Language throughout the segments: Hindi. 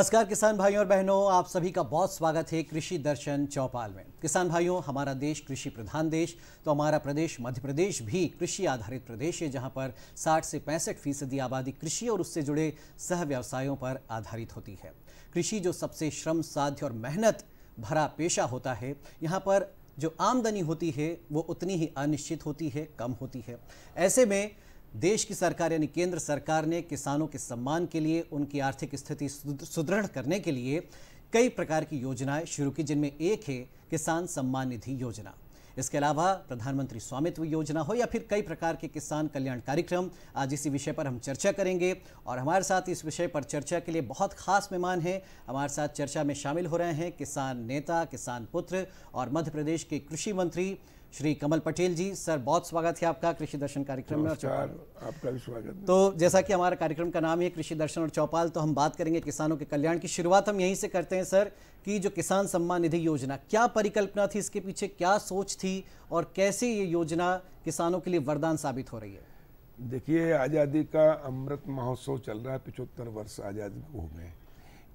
नमस्कार किसान भाइयों और बहनों आप सभी का बहुत स्वागत है कृषि दर्शन चौपाल में किसान भाइयों हमारा देश कृषि प्रधान देश तो हमारा प्रदेश मध्य प्रदेश भी कृषि आधारित प्रदेश है जहां पर 60 से पैंसठ फीसदी आबादी कृषि और उससे जुड़े सह व्यवसायों पर आधारित होती है कृषि जो सबसे श्रम साध्य और मेहनत भरा पेशा होता है यहाँ पर जो आमदनी होती है वो उतनी ही अनिश्चित होती है कम होती है ऐसे में देश की सरकार यानी केंद्र सरकार ने किसानों के सम्मान के लिए उनकी आर्थिक स्थिति सुदृढ़ करने के लिए कई प्रकार की योजनाएं शुरू की जिनमें एक है किसान सम्मान निधि योजना इसके अलावा प्रधानमंत्री स्वामित्व योजना हो या फिर कई प्रकार के किसान कल्याण कार्यक्रम आज इसी विषय पर हम चर्चा करेंगे और हमारे साथ इस विषय पर चर्चा के लिए बहुत खास मेहमान हैं हमारे साथ चर्चा में शामिल हो रहे हैं किसान नेता किसान पुत्र और मध्य प्रदेश के कृषि मंत्री श्री कमल पटेल जी सर बहुत स्वागत है आपका कृषि दर्शन कार्यक्रम में आपका भी स्वागत तो जैसा कि हमारा कार्यक्रम का नाम है कृषि दर्शन और चौपाल तो हम बात करेंगे किसानों के कल्याण की शुरुआत हम यहीं से करते हैं सर कि जो किसान सम्मान निधि योजना क्या परिकल्पना थी इसके पीछे क्या सोच थी और कैसे ये योजना किसानों के लिए वरदान साबित हो रही है देखिए आज़ादी का अमृत महोत्सव चल रहा है पिछहत्तर वर्ष आज़ादी को हो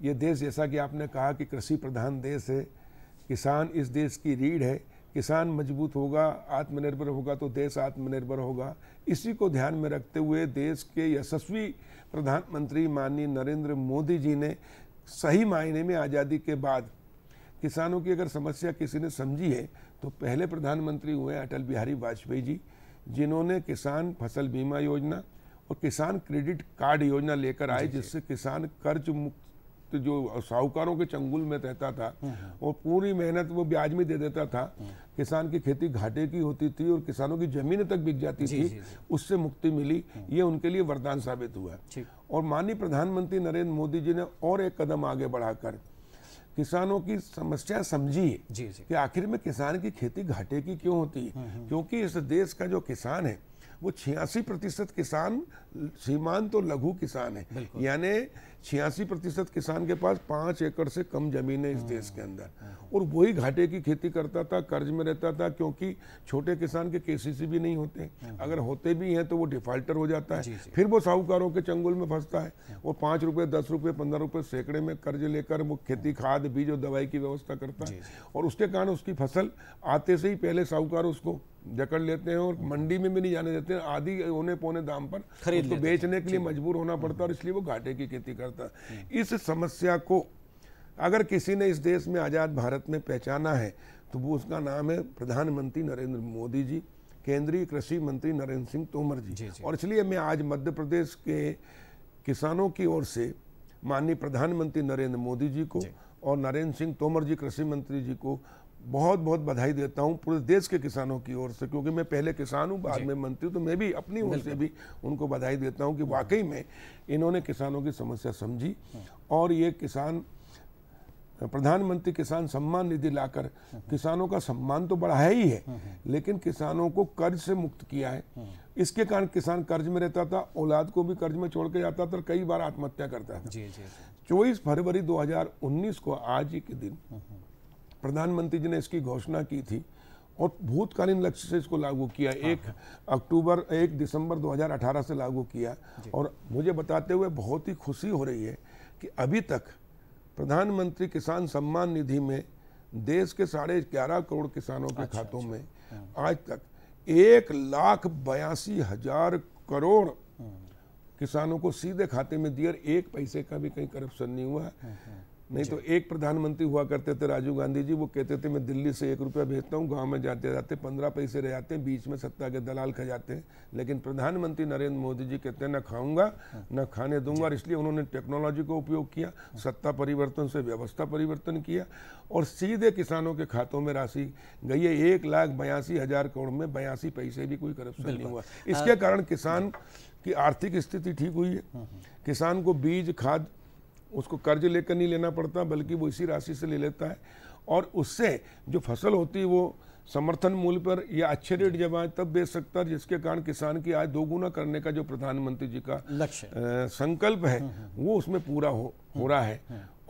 ये देश जैसा कि आपने कहा कि कृषि प्रधान देश है किसान इस देश की रीढ़ है किसान मजबूत होगा आत्मनिर्भर होगा तो देश आत्मनिर्भर होगा इसी को ध्यान में रखते हुए देश के यशस्वी प्रधानमंत्री माननीय नरेंद्र मोदी जी ने सही मायने में आज़ादी के बाद किसानों की अगर समस्या किसी ने समझी है तो पहले प्रधानमंत्री हुए अटल बिहारी वाजपेयी जी जिन्होंने किसान फसल बीमा योजना और किसान क्रेडिट कार्ड योजना लेकर आए जिससे किसान कर्ज मुक्त तो जो साहूकारों के चंगुल में रहता था हम्म, हम्म। वो पूरी मेहनत वो ब्याज में दे देता था हम्म। किसान की खेती घाटे की होती थी और किसानों की जमीन तक बिक जाती जी, थी जी, जी। उससे मुक्ति मिली ये उनके लिए वरदान साबित हुआ और माननीय प्रधानमंत्री नरेंद्र मोदी जी ने और एक कदम आगे बढ़ाकर किसानों की समस्या समझी कि आखिर में किसान की खेती घाटे की क्यों होती है क्योंकि इस देश का जो किसान है वो छियासी प्रतिशत किसान सीमांत तो लघु किसान है यानी छियासी प्रतिशत किसान के पास पांच एकड़ से कम जमीन है इस हाँ, देश के अंदर हाँ। और वही घाटे की खेती करता था कर्ज में रहता था क्योंकि छोटे किसान के केसीसी भी नहीं होते हाँ, अगर होते भी हैं तो वो डिफाल्टर हो जाता है फिर वो साहूकारों के चंगुल में फंसता है वो पांच रुपए दस रुपये पंद्रह रुपए सैकड़े में कर्ज लेकर वो खेती खाद बीज और दवाई की व्यवस्था करता है और उसके कारण उसकी फसल आते से ही पहले साहूकार उसको जकड़ लेते हैं और मंडी में भी नहीं जाने देते आधी होने पौने दाम पर खरीद उसको बेचने के लिए मजबूर होना पड़ता है और इसलिए वो घाटे की खेती करता होता इस समस्या को अगर किसी ने इस देश में आज़ाद भारत में पहचाना है तो वो उसका नाम है प्रधानमंत्री नरेंद्र मोदी जी केंद्रीय कृषि मंत्री नरेंद्र सिंह तोमर जी, जी, जी और इसलिए मैं आज मध्य प्रदेश के किसानों की ओर से माननीय प्रधानमंत्री नरेंद्र मोदी जी को जी। और नरेंद्र सिंह तोमर जी कृषि मंत्री जी को बहुत बहुत बधाई देता हूं पूरे देश के किसानों की ओर से क्योंकि मैं पहले किसान हूं बाद में मंत्री तो मैं भी अपनी ओर से भी उनको बधाई देता हूं कि वाकई में इन्होंने किसानों की समस्या समझी हाँ। और ये किसान प्रधानमंत्री किसान सम्मान निधि लाकर हाँ। किसानों का सम्मान तो बढ़ाया ही है हाँ, लेकिन किसानों को कर्ज से मुक्त किया है इसके कारण किसान कर्ज में रहता था औलाद को भी कर्ज में छोड़ के जाता था और कई बार आत्महत्या करता था चौबीस फरवरी दो को आज ही के दिन प्रधानमंत्री जी ने इसकी घोषणा की थी और भूतकालीन लक्ष्य से इसको लागू किया हाँ, एक हाँ। अक्टूबर एक दिसंबर 2018 से लागू किया और मुझे बताते हुए बहुत ही खुशी हो रही है कि अभी तक प्रधानमंत्री किसान सम्मान निधि में देश के साढ़े ग्यारह करोड़ किसानों के अच्छा, खातों अच्छा, में हाँ। आज तक एक लाख बयासी हजार करोड़ हाँ। किसानों को सीधे खाते में दिए एक पैसे का भी कहीं करप्शन नहीं हुआ है नहीं तो एक प्रधानमंत्री हुआ करते थे राजीव गांधी जी वो कहते थे मैं दिल्ली से एक रुपया भेजता हूँ गांव में जाते जाते पंद्रह पैसे रह जाते हैं बीच में सत्ता के दलाल खा जाते हैं लेकिन प्रधानमंत्री नरेंद्र मोदी जी कहते हैं ना खाऊंगा ना खाने दूंगा और इसलिए उन्होंने टेक्नोलॉजी का उपयोग किया सत्ता परिवर्तन से व्यवस्था परिवर्तन किया और सीधे किसानों के खातों में राशि गई है एक लाख बयासी हज़ार करोड़ में बयासी पैसे भी कोई करप्शन नहीं हुआ इसके कारण किसान की आर्थिक स्थिति ठीक हुई है हम्म, हम्म। किसान को बीज खाद उसको कर्ज लेकर नहीं लेना पड़ता बल्कि वो इसी राशि से ले लेता है और उससे जो फसल होती है वो समर्थन मूल्य पर या अच्छे रेट जब आए तब बेच सकता है जिसके कारण किसान की आय दोगुना करने का जो प्रधानमंत्री जी का लक्ष्य संकल्प है हम्म, हम्म। वो उसमें पूरा हो हो हम्म, रहा है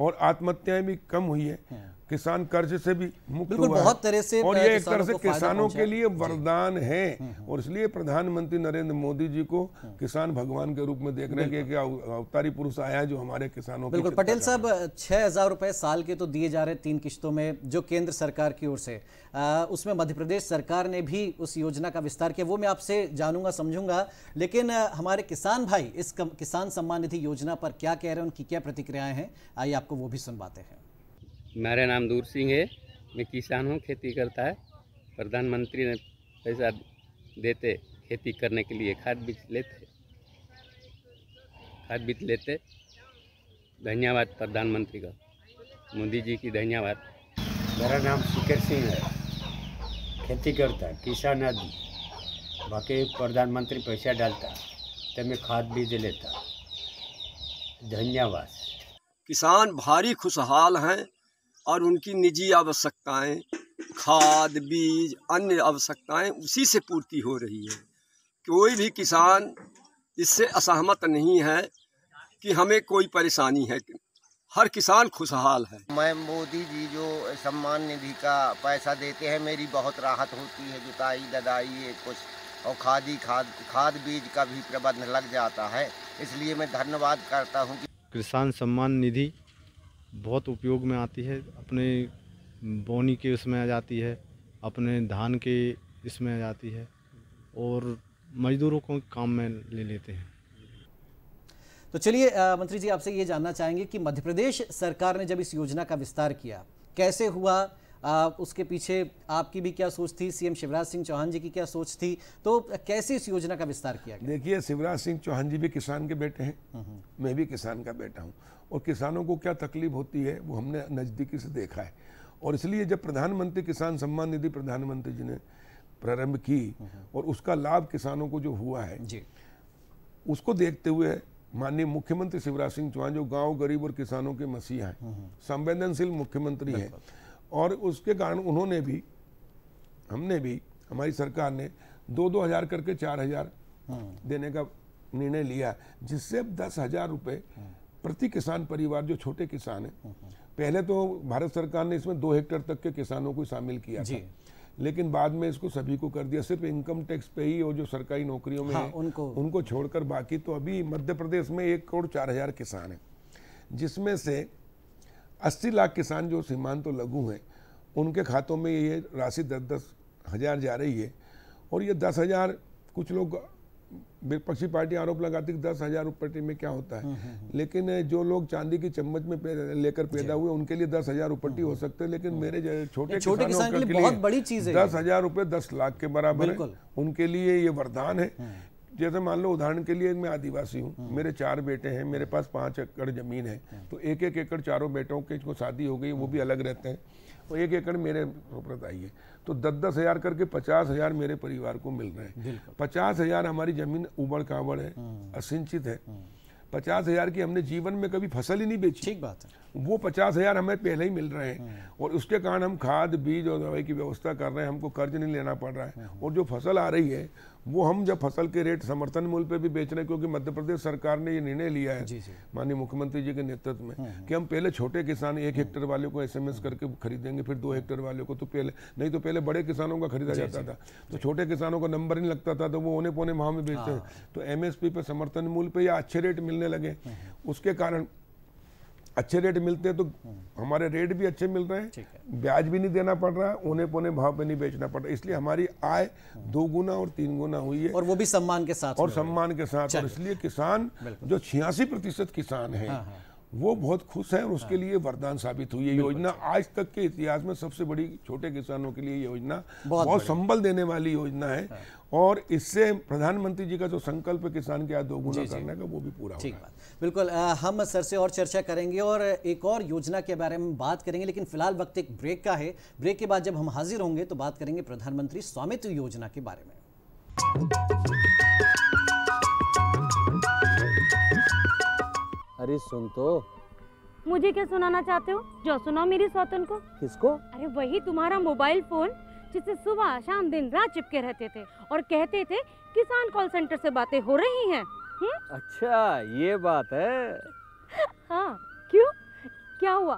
और आत्महत्याएं भी कम हुई है किसान कर्ज से भी मुक्त हुआ बहुत तरह से और ये एक तरह से किसानों के लिए वरदान है हम्म, हम्म। और इसलिए प्रधानमंत्री नरेंद्र मोदी जी को हम्म। किसान भगवान के रूप में देख रहे हैं कि अवतारी पुरुष आया है जो हमारे किसानों बिल्कुल पटेल साहब छह हजार रुपए साल के तो दिए जा रहे तीन किश्तों में जो केंद्र सरकार की ओर से उसमें मध्य प्रदेश सरकार ने भी उस योजना का विस्तार किया वो मैं आपसे जानूंगा समझूंगा लेकिन हमारे किसान भाई इस किसान सम्मान निधि योजना पर क्या कह रहे हैं उनकी क्या प्रतिक्रियाएं हैं आइए आपको वो भी सुनवाते हैं मेरा नाम दूर सिंह है मैं किसान हूँ खेती करता है प्रधानमंत्री ने पैसा देते खेती करने के लिए खाद बीज लेते खाद बीज लेते धन्यवाद प्रधानमंत्री का मोदी जी की धन्यवाद मेरा नाम शिकर सिंह है खेती करता है किसान आदमी बाकी प्रधानमंत्री पैसा डालता तो मैं खाद बीज लेता धन्यवाद किसान भारी खुशहाल हैं और उनकी निजी आवश्यकताएं खाद बीज अन्य आवश्यकताएं उसी से पूर्ति हो रही है कोई भी किसान इससे असहमत नहीं है कि हमें कोई परेशानी है हर किसान खुशहाल है मैं मोदी जी जो सम्मान निधि का पैसा देते हैं मेरी बहुत राहत होती है जुताई ददाई ये कुछ और खादी खाद खाद बीज का भी प्रबंध लग जाता है इसलिए मैं धन्यवाद करता हूँ किसान सम्मान निधि बहुत उपयोग में आती है अपने बोनी के उसमें आ जाती है अपने धान के इसमें आ जाती है और मजदूरों को काम में ले लेते हैं तो चलिए मंत्री जी आपसे ये जानना चाहेंगे कि मध्य प्रदेश सरकार ने जब इस योजना का विस्तार किया कैसे हुआ आ, उसके पीछे आपकी भी क्या सोच थी सीएम शिवराज सिंह चौहान जी की क्या सोच थी तो कैसे इस योजना का विस्तार किया देखिए शिवराज सिंह चौहान जी भी किसान के बेटे हैं हम्म, हम्म। मैं भी किसान का बेटा हूँ और किसानों को क्या तकलीफ होती है वो हमने नज़दीकी से देखा है और इसलिए जब प्रधानमंत्री किसान सम्मान निधि प्रधानमंत्री जी ने प्रारंभ की और उसका लाभ किसानों को जो हुआ है जी। उसको देखते हुए माननीय मुख्यमंत्री शिवराज सिंह चौहान जो गांव गरीब और किसानों के मसीहा हैं हम्म, हम्म। संवेदनशील मुख्यमंत्री हैं और उसके कारण उन्होंने भी हमने भी हमारी सरकार ने दो दो हज़ार करके चार हज़ार हम्म। देने का निर्णय लिया जिससे दस हज़ार रुपये प्रति किसान परिवार जो छोटे किसान हैं हम्म, हम्म। पहले तो भारत सरकार ने इसमें दो हेक्टर तक के किसानों को शामिल किया था लेकिन बाद में इसको सभी को कर दिया सिर्फ इनकम टैक्स पे ही और जो सरकारी नौकरियों में हाँ, उनको उनको छोड़कर बाकी तो अभी मध्य प्रदेश में एक करोड़ चार हजार किसान हैं जिसमें से अस्सी लाख किसान जो सीमांत तो लघु हैं उनके खातों में ये राशि दस दस हज़ार जा रही है और ये दस हज़ार कुछ लोग विपक्षी पार्टी आरोप लगाती कि दस हजार रुपये में क्या होता है हम्म, हम्म, हम्म। लेकिन जो लोग चांदी की चम्मच में लेकर पैदा हुए उनके लिए दस हजार रुपये हो सकते हैं लेकिन मेरे छोटे छोटे किसान के लिए बहुत बड़ी चीज है दस हजार रुपये दस लाख के बराबर है उनके लिए ये वरदान है जैसे मान लो उदाहरण के लिए मैं आदिवासी हूँ मेरे चार बेटे हैं मेरे पास पांच एकड़ जमीन है तो एक एक एकड़ चारों बेटों के शादी हो गई वो भी अलग रहते हैं और एक एकड़ मेरे उपरत आई है तो दस दस हजार करके पचास हजार मेरे परिवार को मिल रहे हैं पचास हजार हमारी जमीन उबड़ काबड़ है हम्म। असिंचित है हम्म। पचास हजार की हमने जीवन में कभी फसल ही नहीं बेची ठीक बात है वो पचास हजार हमें पहले ही मिल रहे हैं हम्म। और उसके कारण हम खाद बीज और दवाई की व्यवस्था कर रहे हैं हमको कर्ज नहीं लेना पड़ रहा है और जो फसल आ रही है वो हम जब फसल के रेट समर्थन मूल्य पे भी बेच रहे हैं क्योंकि मध्य प्रदेश सरकार ने ये निर्णय लिया है माननीय मुख्यमंत्री जी के नेतृत्व में हम्म, हम्म। कि हम पहले छोटे किसान एक हम्म। हेक्टर वाले को एसएमएस करके खरीदेंगे फिर दो हेक्टर वाले को तो पहले नहीं तो पहले बड़े किसानों का खरीदा जाता था तो छोटे किसानों का नंबर नहीं लगता था तो वो ओने पौने माह में बेचते हाँ। थे तो एमएसपी पे समर्थन मूल्य पे या अच्छे रेट मिलने लगे उसके कारण अच्छे रेट मिलते हैं तो हमारे रेट भी अच्छे मिल रहे हैं ब्याज भी नहीं देना पड़ रहा है उन्हें पौने भाव पे नहीं बेचना पड़ रहा इसलिए हमारी आय दो गुना और तीन गुना हुई है और वो भी सम्मान के साथ और सम्मान के साथ और इसलिए किसान जो छियासी प्रतिशत किसान है हाँ, हाँ। वो बहुत खुश है और उसके हाँ। लिए वरदान साबित हुई है योजना आज तक के इतिहास में सबसे बड़ी छोटे किसानों के लिए योजना बहुत, बहुत संबल देने वाली योजना है हाँ। और इससे प्रधानमंत्री जी का जो संकल्प किसान के आज दोगुना करने का वो भी पूरा ठीक बात बिल्कुल आ, हम सर से और चर्चा करेंगे और एक और योजना के बारे में बात करेंगे लेकिन फिलहाल वक्त एक ब्रेक का है ब्रेक के बाद जब हम हाजिर होंगे तो बात करेंगे प्रधानमंत्री स्वामित्व योजना के बारे में अरे सुन तो मुझे क्या सुनाना चाहते हो जो सुनाओ मेरी सौतन को किसको अरे वही तुम्हारा मोबाइल फोन जिसे सुबह शाम दिन रात चिपके रहते थे और कहते थे किसान कॉल सेंटर से बातें हो रही हैं हम्म? अच्छा ये बात है हाँ क्यों क्या हुआ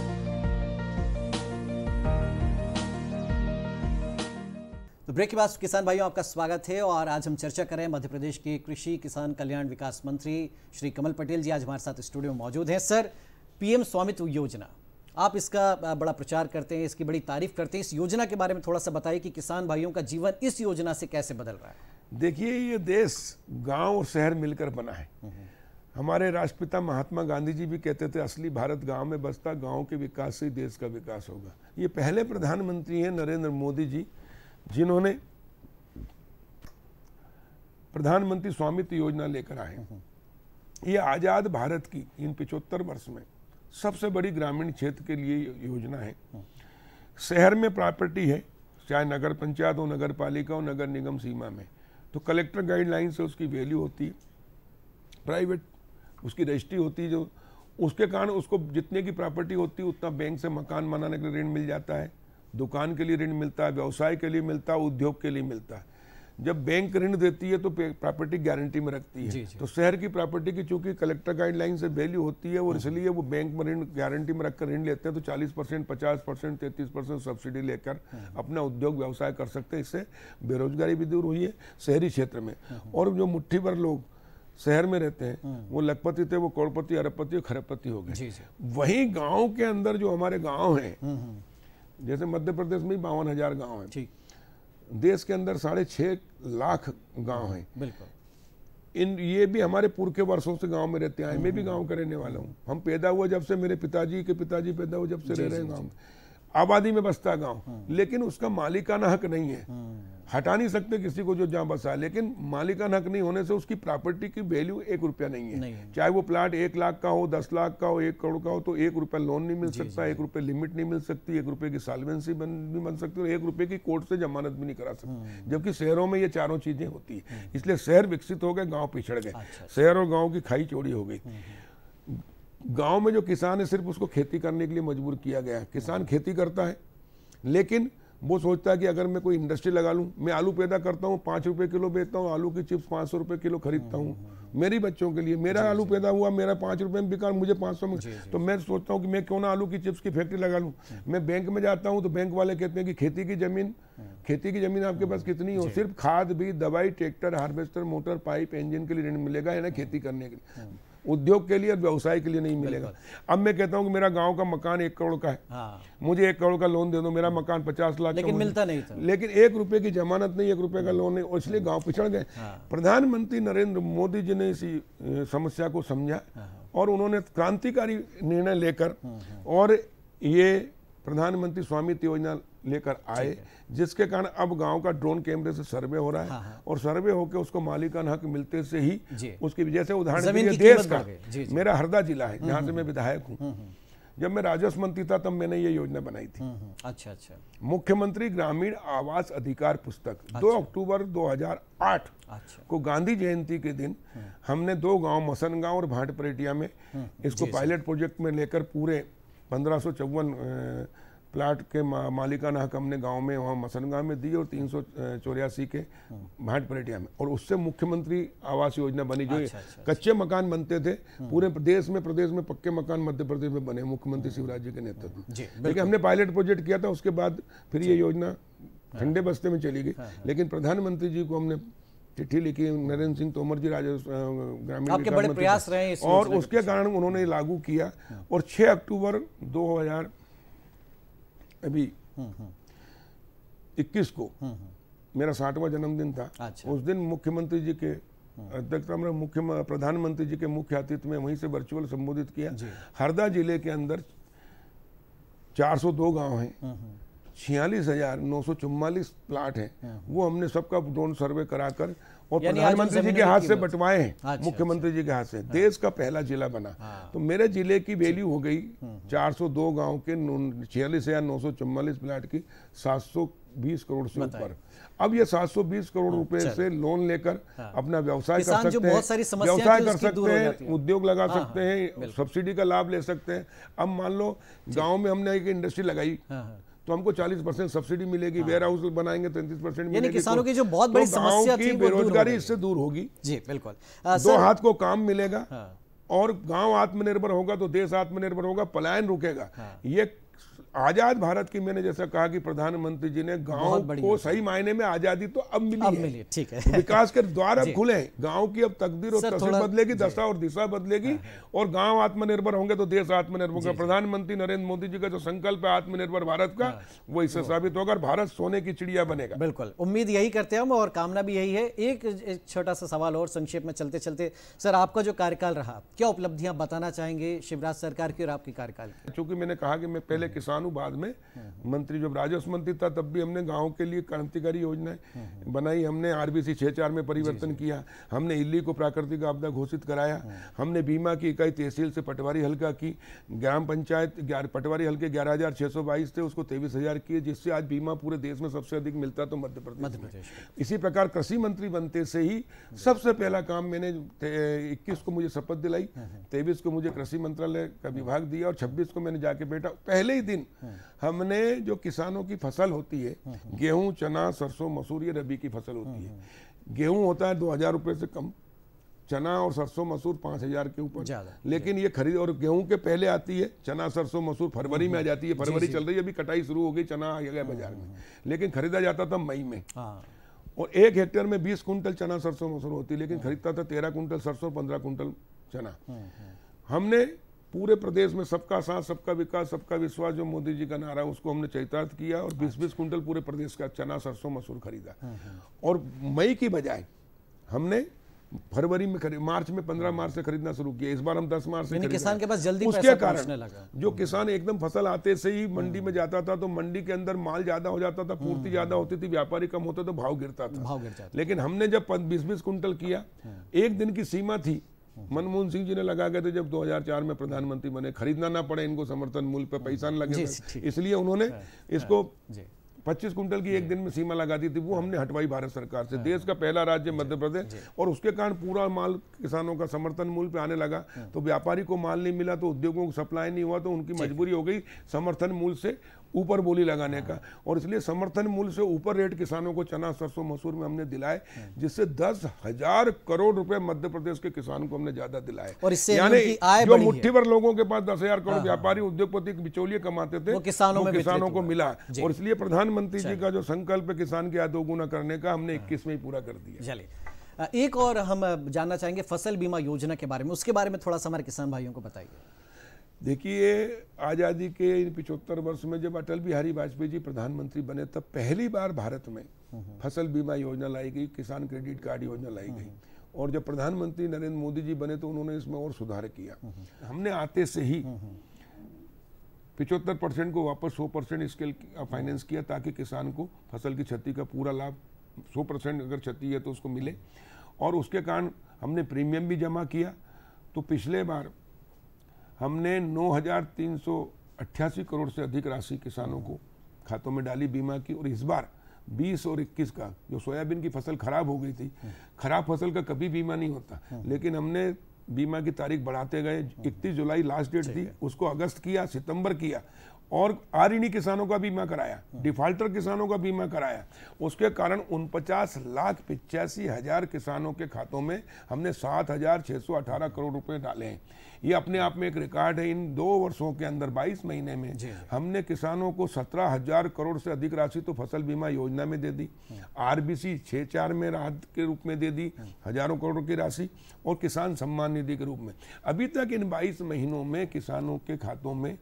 तो ब्रेक के बाद किसान भाइयों आपका स्वागत है और आज हम चर्चा कर रहे हैं मध्य प्रदेश के कृषि किसान कल्याण विकास मंत्री श्री कमल पटेल जी आज हमारे साथ स्टूडियो में मौजूद हैं सर पीएम स्वामित्व योजना आप इसका बड़ा प्रचार करते हैं इसकी बड़ी तारीफ करते हैं इस योजना के बारे में थोड़ा सा बताइए कि किसान भाइयों का जीवन इस योजना से कैसे बदल रहा है देखिए ये देश गाँव और शहर मिलकर बना है हम्म, हम्म। हमारे राष्ट्रपिता महात्मा गांधी जी भी कहते थे असली भारत गांव में बसता गांव के विकास से देश का विकास होगा ये पहले प्रधानमंत्री हैं नरेंद्र मोदी जी जिन्होंने प्रधानमंत्री स्वामित्व योजना लेकर आए ये आज़ाद भारत की इन पिछोत्तर वर्ष में सबसे बड़ी ग्रामीण क्षेत्र के लिए योजना है शहर में प्रॉपर्टी है चाहे नगर पंचायत हो नगर पालिका हो नगर निगम सीमा में तो कलेक्टर गाइडलाइन से उसकी वैल्यू होती है प्राइवेट उसकी रजिस्ट्री होती है जो उसके कारण उसको जितने की प्रॉपर्टी होती है उतना बैंक से मकान बनाने के लिए ऋण मिल जाता है दुकान के लिए ऋण मिलता है व्यवसाय के लिए मिलता है उद्योग के लिए मिलता है जब बैंक ऋण देती है तो प्रॉपर्टी गारंटी में रखती है जी, जी। तो शहर की प्रॉपर्टी की चूंकि कलेक्टर गाइडलाइन से वैल्यू होती है और हाँ। इसलिए वो बैंक में ऋण गारंटी में रखकर ऋण लेते हैं तो 40 परसेंट पचास परसेंट तैतीस परसेंट सब्सिडी लेकर हाँ। अपना उद्योग व्यवसाय कर सकते हैं इससे बेरोजगारी भी दूर हुई है शहरी क्षेत्र में हाँ, और जो मुठ्ठी भर लोग शहर में रहते हैं वो लखपति थे वो करोड़पति अरबपति और खरबपति हो गए वही गाँव के अंदर जो हमारे गाँव है जैसे मध्य प्रदेश में बावन हजार गाँव है देश के अंदर साढ़े छः लाख गांव हैं बिल्कुल इन ये भी हमारे पूर्व के वर्षों से गांव में रहते हैं मैं भी गांव का रहने वाला हूँ हम पैदा हुआ जब से मेरे पिताजी के पिताजी पैदा हुए जब से रह रहे हैं गाँव में आबादी में बसता गांव हाँ। लेकिन उसका मालिकाना हक नहीं है हाँ। हटा नहीं सकते किसी को जो जहाँ बसा लेकिन मालिकान हक नहीं होने से उसकी प्रॉपर्टी की वैल्यू एक रुपया नहीं है, चाहे वो प्लाट एक लाख का हो दस लाख का हो एक करोड़ का हो तो एक रुपया लोन नहीं मिल सकता एक रुपये लिमिट नहीं मिल सकती एक रुपये की सालवेंसी बन भी बन सकती और एक रुपये की कोर्ट से जमानत भी नहीं करा सकती हम्म। जबकि शहरों में ये चारों चीज़ें होती है हम्म। इसलिए शहर विकसित हो गए गाँव पिछड़ गए अच्छा, अच्छा। शहर और गाँव की खाई चोरी हो गई हम्म, गाँव में जो किसान है सिर्फ उसको खेती करने के लिए मजबूर किया गया है किसान खेती करता है लेकिन वो सोचता है कि अगर मैं कोई इंडस्ट्री लगा लूँ मैं आलू पैदा करता हूँ पाँच रुपये किलो बेचता हूँ आलू की चिप्स पाँच सौ रुपये किलो खरीदता हूँ मेरी बच्चों के लिए मेरा आलू पैदा हुआ मेरा पाँच रुपये में बिका मुझे पाँच सौ में तो मैं सोचता हूँ कि मैं क्यों ना आलू की चिप्स की फैक्ट्री लगा लूँ मैं बैंक में जाता हूँ तो बैंक वाले कहते हैं कि खेती की ज़मीन खेती की ज़मीन आपके पास कितनी हो सिर्फ खाद बीज दवाई tractor harvester motor pipe engine के लिए ऋण मिलेगा ना खेती करने के लिए उद्योग के लिए और व्यवसाय के लिए नहीं मिलेगा अब मैं कहता हूँ कि मेरा गांव का मकान एक करोड़ का है हाँ। मुझे एक करोड़ का लोन दे दो मेरा मकान पचास लाख लेकिन मिलता नहीं था लेकिन एक रुपए की जमानत नहीं एक रुपए का लोन नहीं और इसलिए गाँव पिछड़ गए हाँ। प्रधानमंत्री नरेंद्र मोदी जी ने इसी समस्या को समझा हाँ। और उन्होंने क्रांतिकारी निर्णय लेकर हाँ, और ये प्रधानमंत्री स्वामित्व योजना लेकर आए जिसके कारण अब गांव का ड्रोन कैमरे से सर्वे हो रहा है हाँ, हाँ। और सर्वे होकर उसको मालिकान हक मिलते से ही उसकी वजह से उदाहरण देश का मेरा हरदा जिला है हम्म, जहाँ से हम्म, मैं हम्म। विधायक हूँ जब मैं राजस्व मंत्री था तब मैंने ये योजना बनाई थी अच्छा अच्छा मुख्यमंत्री ग्रामीण आवास अधिकार पुस्तक अच्छा। 2 अक्टूबर 2008 अच्छा। को गांधी जयंती के दिन हमने दो गांव मसन गांव और भाट परेटिया में इसको पायलट प्रोजेक्ट में लेकर पूरे पंद्रह प्लाट के मा, मालिकाना हक हमने गांव में वहाँ मसनगांव में दी और तीन सौ चौरासी के भाट पलेटिया में और उससे मुख्यमंत्री आवास योजना बनी जो अच्छा, अच्छा, अच्छा, कच्चे अच्छा। मकान बनते थे हम्म। पूरे प्रदेश में प्रदेश में पक्के मकान मध्य प्रदेश में बने मुख्यमंत्री शिवराज जी के नेतृत्व में लेकिन हमने पायलट प्रोजेक्ट किया था उसके बाद फिर ये योजना हाँ। ठंडे बस्ते में चली गई हाँ, हाँ। लेकिन प्रधानमंत्री जी को हमने चिट्ठी लिखी नरेंद्र सिंह तोमर जी राजस्व ग्रामीण और उसके कारण उन्होंने लागू किया और 6 अक्टूबर दो अभी हम्म, हम्म। इक्कीस को हम्म, मेरा साठवा जन्मदिन था अच्छा। उस दिन मुख्यमंत्री जी के अध्यक्षता में मुख्य प्रधानमंत्री जी के मुख्य अतिथि में वहीं से वर्चुअल संबोधित किया हरदा जिले के अंदर 402 गांव हैं छियालीस हजार नौ प्लाट हैं वो हमने सबका ड्रोन सर्वे कराकर और प्रधानमंत्री जी के हाथ से बंटवाए हैं अच्छा, मुख्यमंत्री जी के हाथ से अच्छा। देश का पहला जिला बना हाँ। तो मेरे जिले की अच्छा। वैल्यू हो गई 402 हम्म, हम्म। गांव के छियालीस हजार नौ सौ प्लाट की 720 करोड़ से ऊपर अब ये 720 करोड़ हाँ, रुपए से लोन लेकर हाँ। अपना व्यवसाय कर सकते हैं व्यवसाय कर सकते हैं उद्योग लगा सकते हैं सब्सिडी का लाभ ले सकते हैं अब मान लो गाँव में हमने एक इंडस्ट्री लगाई तो हमको 40 परसेंट सब्सिडी मिलेगी वेयर हाउस बनाएंगे तो तैंतीस परसेंट मिलेगी तो किसानों की जो बहुत बड़ी तो समस्या थी बेरोजगारी इससे दूर होगी जी बिल्कुल दो हाथ को काम मिलेगा हाँ। और गांव आत्मनिर्भर होगा तो देश आत्मनिर्भर होगा पलायन रुकेगा हाँ। ये आजाद भारत की मैंने जैसा कहा कि प्रधानमंत्री जी ने गांव को सही मायने में आजादी तो अब मिली अब है मिली ठीक है विकास के द्वार अब खुले हैं गांव की अब तकदीर और तस्वीर बदलेगी दशा और दिशा बदलेगी हाँ, हाँ। और गांव आत्मनिर्भर होंगे तो देश आत्मनिर्भर होगा प्रधानमंत्री नरेंद्र मोदी जी का जो संकल्प है आत्मनिर्भर भारत का हाँ, वो इससे साबित होगा भारत सोने की चिड़िया बनेगा बिल्कुल उम्मीद यही करते हम और कामना भी यही है एक छोटा सा सवाल और संक्षेप में चलते चलते सर आपका जो कार्यकाल रहा क्या उपलब्धियां बताना चाहेंगे शिवराज सरकार की और आपकी कार्यकाल चूंकि मैंने कहा कि मैं पहले किसान किसान बाद में मंत्री जब राजस्व मंत्री था तब भी हमने गाँव के लिए क्रांतिकारी योजनाएं बनाई हमने आरबीसी छः चार में परिवर्तन किया हमने इल्ली को प्राकृतिक आपदा घोषित कराया हमने बीमा की इकाई तहसील से पटवारी हल्का की ग्राम पंचायत पटवारी हल्के ग्यारह थे उसको तेईस किए जिससे आज बीमा पूरे देश में सबसे अधिक मिलता तो मध्य प्रदेश इसी प्रकार कृषि मंत्री बनते से ही सबसे पहला काम मैंने इक्कीस को मुझे शपथ दिलाई तेईस को मुझे कृषि मंत्रालय का विभाग दिया और 26 को मैंने जाके बैठा पहले ही दिन हाँ। हमने जो किसानों की फसल होती है हाँ, हाँ। गेहूं चना सरसों मसूर ये रबी की फसल होती है गेहूं होता है दो हजार रुपये से कम चना और सरसों मसूर पाँच हजार के ऊपर लेकिन ये खरीद और गेहूं के पहले आती है चना सरसों मसूर फरवरी में आ जाती है फरवरी चल रही है अभी कटाई शुरू हो गई चना आ गया बाजार में लेकिन खरीदा जाता था मई में और एक हेक्टेयर में बीस कुंटल चना सरसों मसूर होती है लेकिन खरीदता था तेरह कुंटल सरसों पंद्रह कुंटल चना हमने पूरे प्रदेश में सबका साथ सबका विकास सबका विश्वास जो मोदी जी का नारा है उसको हमने चैतार्थ किया और बीस बीस कुंटल पूरे प्रदेश का चना सरसों मसूर खरीदा हाँ, हाँ। और मई की बजाय हमने फरवरी में खरीद मार्च में पंद्रह मार्च से खरीदना शुरू किया इस बार हम दस मार्च से किसान के पास जल्दी उसके कारण जो किसान एकदम फसल आते से ही मंडी में हाँ। जाता था तो मंडी के अंदर माल ज्यादा हो जाता था पूर्ति ज्यादा होती थी व्यापारी कम होता तो भाव गिरता था भाव लेकिन हमने जब बीस बीस कुंटल किया एक दिन की सीमा थी मनमोहन सिंह जी ने लगा के थे जब 2004 में प्रधानमंत्री बने खरीदना ना पड़े इनको समर्थन मूल्य पर पैसा ना लगे इसलिए उन्होंने हाँ, हाँ, इसको पच्चीस कुंटल की एक दिन में सीमा लगा दी थी वो हमने हटवाई भारत सरकार से हाँ, देश का पहला राज्य मध्य प्रदेश और उसके कारण पूरा माल किसानों का समर्थन मूल्य पे आने लगा तो व्यापारी को माल नहीं मिला तो उद्योगों को सप्लाई नहीं हुआ तो उनकी मजबूरी हो गई समर्थन मूल्य से ऊपर बोली लगाने का और इसलिए समर्थन मूल्य से ऊपर रेट किसानों को चना सरसों मसूर में हमने दिलाए जिससे दस हजार करोड़ रुपए मध्य प्रदेश के किसान को हमने ज्यादा दिलाए और इससे यानी जो मुट्ठी भर लोगों के पास दस हजार करोड़ हाँ, हाँ। व्यापारी उद्योगपति बिचौलिए कमाते थे किसानों किसानों को मिला और इसलिए प्रधानमंत्री जी का जो संकल्प किसान की आय दोगुना करने का हमने इक्कीस में ही पूरा कर दिया एक और हम जानना चाहेंगे फसल बीमा योजना के बारे में उसके बारे में थोड़ा सा हमारे किसान भाइयों को बताइए देखिए आज़ादी के इन पिछहत्तर वर्ष में जब अटल बिहारी वाजपेयी जी प्रधानमंत्री बने तब पहली बार भारत में हम्म। फसल बीमा योजना लाई गई किसान क्रेडिट कार्ड योजना लाई गई हम्म। और जब प्रधानमंत्री नरेंद्र मोदी जी बने तो उन्होंने इसमें और सुधार किया हम्म। हमने आते से ही पिचहत्तर परसेंट को वापस सौ परसेंट स्केल फाइनेंस किया ताकि किसान को फसल की क्षति का पूरा लाभ सौ परसेंट अगर क्षति है तो उसको मिले और उसके कारण हमने प्रीमियम भी जमा किया तो पिछले बार हमने नौ करोड़ से अधिक राशि किसानों को खातों में डाली बीमा की और इस बार 20 और 21 का जो सोयाबीन की फसल खराब हो गई थी खराब फसल का कभी बीमा नहीं होता लेकिन हमने बीमा की तारीख बढ़ाते गए 31 जुलाई लास्ट डेट थी उसको अगस्त किया सितंबर किया और आरिणी किसानों का बीमा कराया डिफाल्टर किसानों का बीमा कराया उसके कारण उनपचास लाख पिचासी हजार किसानों के खातों में हमने सात हजार सौ अठारह करोड़ रुपए डाले हैं ये अपने आप में एक रिकॉर्ड है इन दो वर्षों के अंदर 22 महीने में हमने किसानों को सत्रह हजार करोड़ से अधिक राशि तो फसल बीमा योजना में दे दी आरबीसी छः चार में राहत के रूप में दे दी हजारों करोड़ की राशि और किसान सम्मान निधि के रूप में अभी तक इन बाईस महीनों में किसानों के खातों में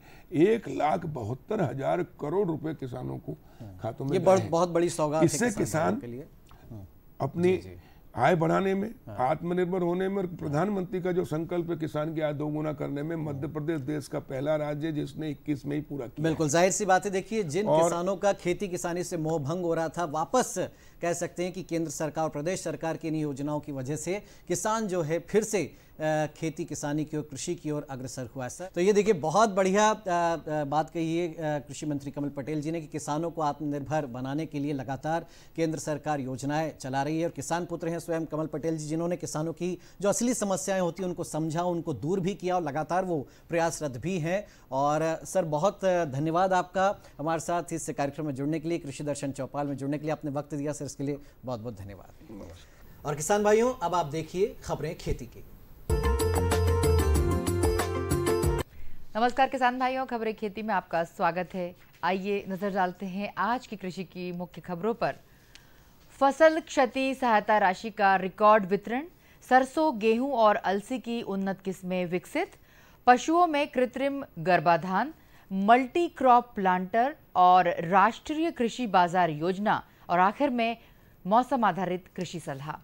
एक लाख बहत्तर हजार करोड़ रुपए किसानों को खातों में ये बहुत बड़ी सौगात इससे किसान, किसान अपनी जी जी। आय बढ़ाने में आत्मनिर्भर होने में और प्रधानमंत्री का जो संकल्प किसान की आय दोगुना करने में मध्य प्रदेश देश का पहला राज्य जिसने 21 में ही पूरा किया बिल्कुल जाहिर सी बात है देखिए जिन किसानों का खेती किसानी से मोह भंग हो रहा था वापस कह सकते हैं कि केंद्र सरकार और प्रदेश सरकार की इन योजनाओं की वजह से किसान जो है फिर से खेती किसानी की ओर कृषि की ओर अग्रसर हुआ है तो ये देखिए बहुत बढ़िया बात कही है कृषि मंत्री कमल पटेल जी ने कि किसानों को आत्मनिर्भर बनाने के लिए लगातार केंद्र सरकार योजनाएं चला रही है और किसान पुत्र हैं स्वयं कमल पटेल जी जिन्होंने किसानों की जो असली समस्याएं होती हैं उनको समझा उनको दूर भी किया और लगातार वो प्रयासरत भी हैं और सर बहुत धन्यवाद आपका हमारे साथ इस कार्यक्रम में जुड़ने के लिए कृषि दर्शन चौपाल में जुड़ने के लिए आपने वक्त दिया सर इसके लिए बहुत बहुत धन्यवाद और किसान भाइयों अब आप देखिए खबरें खेती की नमस्कार किसान भाइयों खबरें खेती में आपका स्वागत है आइए नजर डालते हैं आज की कृषि की मुख्य खबरों पर फसल क्षति सहायता राशि का रिकॉर्ड वितरण सरसों गेहूं और अलसी की उन्नत किस्में विकसित पशुओं में कृत्रिम गर्भाधान मल्टी क्रॉप प्लांटर और राष्ट्रीय कृषि बाजार योजना और आखिर में मौसम आधारित कृषि सलाह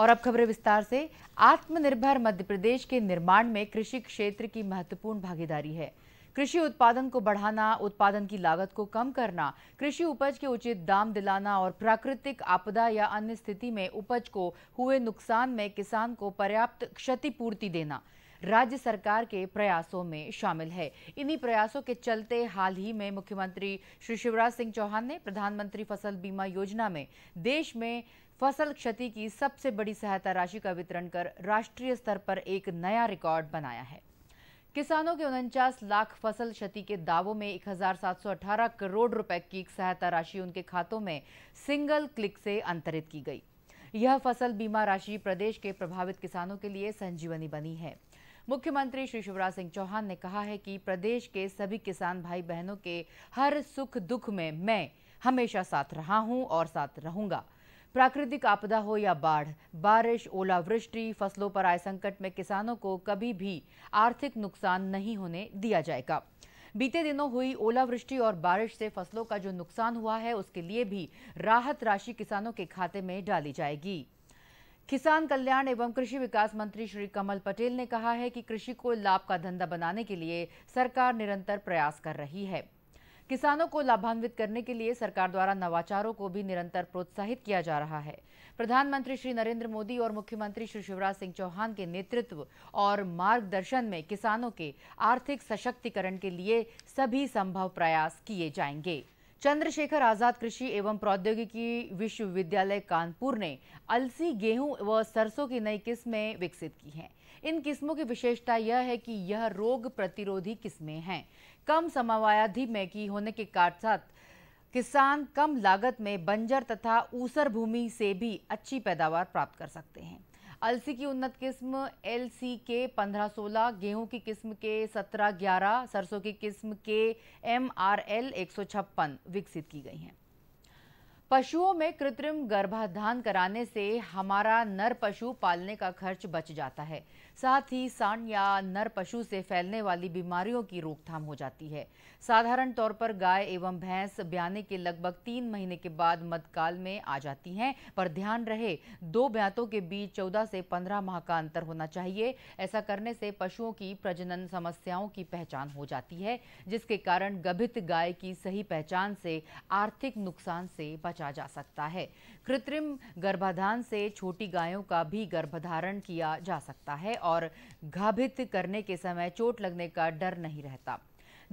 और अब खबरें विस्तार से आत्मनिर्भर मध्य प्रदेश के निर्माण में कृषि क्षेत्र की महत्वपूर्ण भागीदारी है कृषि उत्पादन को बढ़ाना उत्पादन की लागत को कम करना कृषि उपज के उचित दाम दिलाना और प्राकृतिक आपदा या अन्य स्थिति में उपज को हुए नुकसान में किसान को पर्याप्त क्षतिपूर्ति देना राज्य सरकार के प्रयासों में शामिल है इन्हीं प्रयासों के चलते हाल ही में मुख्यमंत्री श्री शिवराज सिंह चौहान ने प्रधानमंत्री फसल बीमा योजना में देश में फसल क्षति की सबसे बड़ी सहायता राशि का वितरण कर राष्ट्रीय स्तर पर एक नया रिकॉर्ड बनाया है किसानों के उनचास लाख फसल क्षति के दावों में 1,718 करोड़ रुपए की सहायता राशि उनके खातों में सिंगल क्लिक से अंतरित की गई यह फसल बीमा राशि प्रदेश के प्रभावित किसानों के लिए संजीवनी बनी है मुख्यमंत्री श्री शिवराज सिंह चौहान ने कहा है कि प्रदेश के सभी किसान भाई बहनों के हर सुख दुख में मैं हमेशा साथ रहा हूं और साथ रहूंगा प्राकृतिक आपदा हो या बाढ़ बारिश ओलावृष्टि फसलों पर आए संकट में किसानों को कभी भी आर्थिक नुकसान नहीं होने दिया जाएगा बीते दिनों हुई ओलावृष्टि और बारिश से फसलों का जो नुकसान हुआ है उसके लिए भी राहत राशि किसानों के खाते में डाली जाएगी किसान कल्याण एवं कृषि विकास मंत्री श्री कमल पटेल ने कहा है कि कृषि को लाभ का धंधा बनाने के लिए सरकार निरंतर प्रयास कर रही है किसानों को लाभान्वित करने के लिए सरकार द्वारा नवाचारों को भी निरंतर प्रोत्साहित किया जा रहा है प्रधानमंत्री श्री नरेंद्र मोदी और मुख्यमंत्री श्री शिवराज सिंह चौहान के नेतृत्व और मार्गदर्शन में किसानों के आर्थिक सशक्तिकरण के लिए सभी संभव प्रयास किए जाएंगे चंद्रशेखर आज़ाद कृषि एवं प्रौद्योगिकी विश्वविद्यालय कानपुर ने अलसी गेहूं व सरसों की नई किस्में विकसित की हैं इन किस्मों की विशेषता यह है कि यह रोग प्रतिरोधी किस्में हैं कम समवायाधि में की होने के साथ किसान कम लागत में बंजर तथा ऊसर भूमि से भी अच्छी पैदावार प्राप्त कर सकते हैं अलसी की उन्नत किस्म एल सी के पंद्रह सोलह गेहूँ की किस्म के सत्रह ग्यारह सरसों की किस्म के एम आर एल एक सौ छप्पन विकसित की गई हैं पशुओं में कृत्रिम गर्भाधान कराने से हमारा नर पशु पालने का खर्च बच जाता है साथ ही सांड या नर पशु से फैलने वाली बीमारियों की रोकथाम हो जाती है साधारण तौर पर गाय एवं भैंस ब्याने के लगभग तीन महीने के बाद मध्यकाल में आ जाती हैं पर ध्यान रहे दो ब्यातों के बीच चौदह से पंद्रह माह का अंतर होना चाहिए ऐसा करने से पशुओं की प्रजनन समस्याओं की पहचान हो जाती है जिसके कारण गभित गाय की सही पहचान से आर्थिक नुकसान से बच जांचा जा सकता है कृत्रिम गर्भाधान से छोटी गायों का भी गर्भधारण किया जा सकता है और गाभित करने के समय चोट लगने का डर नहीं रहता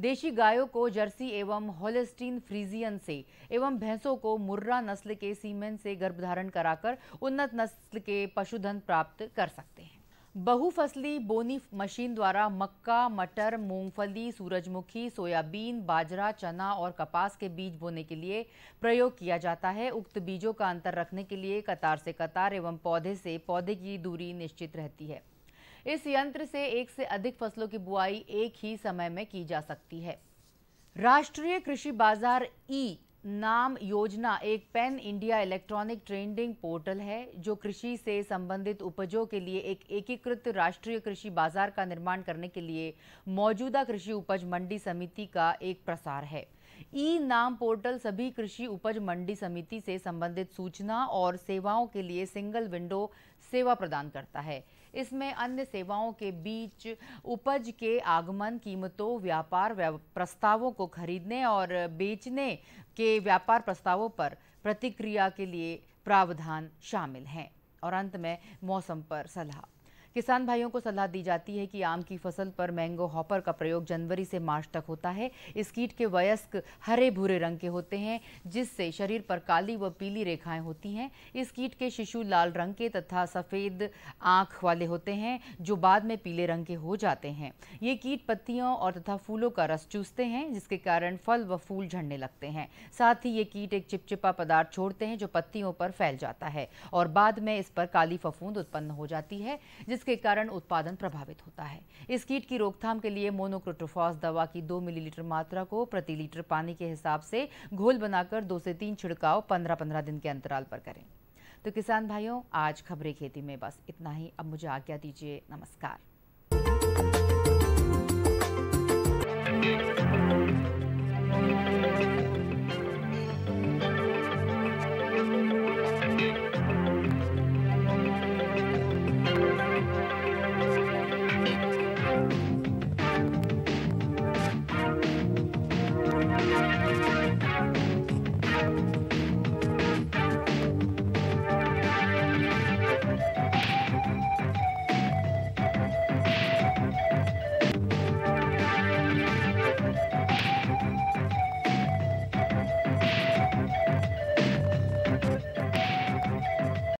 देशी गायों को जर्सी एवं होलेस्टीन फ्रीजियन से एवं भैंसों को मुर्रा नस्ल के सीमेन से गर्भधारण कराकर उन्नत नस्ल के पशुधन प्राप्त कर सकते हैं बहुफसली बोनी मशीन द्वारा मक्का मटर मूंगफली सूरजमुखी सोयाबीन बाजरा चना और कपास के बीज बोने के लिए प्रयोग किया जाता है उक्त बीजों का अंतर रखने के लिए कतार से कतार एवं पौधे से पौधे की दूरी निश्चित रहती है इस यंत्र से एक से अधिक फसलों की बुआई एक ही समय में की जा सकती है राष्ट्रीय कृषि बाजार ई नाम योजना एक pan India electronic trending portal है जो कृषि से संबंधित उपजों के लिए एक एकीकृत राष्ट्रीय कृषि बाजार का निर्माण करने के लिए मौजूदा कृषि उपज मंडी समिति का एक प्रसार है ई नाम पोर्टल सभी कृषि उपज मंडी समिति से संबंधित सूचना और सेवाओं के लिए सिंगल विंडो सेवा प्रदान करता है इसमें अन्य सेवाओं के बीच उपज के आगमन कीमतों व्यापार प्रस्तावों को खरीदने और बेचने के व्यापार प्रस्तावों पर प्रतिक्रिया के लिए प्रावधान शामिल हैं और अंत में मौसम पर सलाह किसान भाइयों को सलाह दी जाती है कि आम की फसल पर मैंगो हॉपर का प्रयोग जनवरी से मार्च तक होता है इस कीट के वयस्क हरे भूरे रंग के होते हैं जिससे शरीर पर काली व पीली रेखाएं होती हैं इस कीट के शिशु लाल रंग के तथा सफ़ेद आँख वाले होते हैं जो बाद में पीले रंग के हो जाते हैं ये कीट पत्तियों और तथा फूलों का रस चूसते हैं जिसके कारण फल व फूल झड़ने लगते हैं साथ ही ये कीट एक चिपचिपा पदार्थ छोड़ते हैं जो पत्तियों पर फैल जाता है और बाद में इस पर काली फफूंद उत्पन्न हो जाती है जिस जिसके कारण उत्पादन प्रभावित होता है इस कीट की रोकथाम के लिए मोनोक्रोटोफॉस दवा की दो मिलीलीटर मात्रा को प्रति लीटर पानी के हिसाब से घोल बनाकर दो से तीन छिड़काव पंद्रह पंद्रह दिन के अंतराल पर करें तो किसान भाइयों आज खबरें खेती में बस इतना ही अब मुझे आज्ञा दीजिए नमस्कार